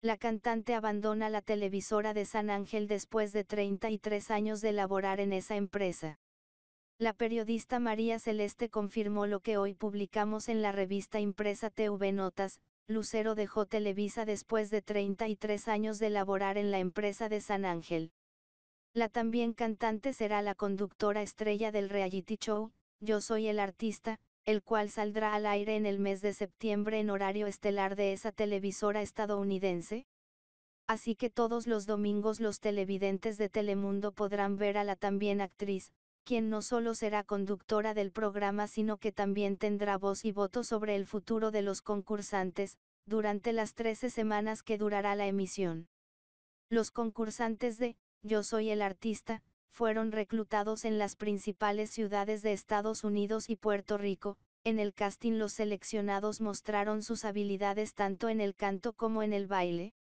La cantante abandona la televisora de San Ángel después de 33 años de laborar en esa empresa. La periodista María Celeste confirmó lo que hoy publicamos en la revista impresa TV Notas, Lucero dejó Televisa después de 33 años de laborar en la empresa de San Ángel. La también cantante será la conductora estrella del reality show, Yo Soy el Artista, el cual saldrá al aire en el mes de septiembre en horario estelar de esa televisora estadounidense? Así que todos los domingos los televidentes de Telemundo podrán ver a la también actriz, quien no solo será conductora del programa sino que también tendrá voz y voto sobre el futuro de los concursantes, durante las 13 semanas que durará la emisión. Los concursantes de Yo Soy el Artista, fueron reclutados en las principales ciudades de Estados Unidos y Puerto Rico. En el casting los seleccionados mostraron sus habilidades tanto en el canto como en el baile.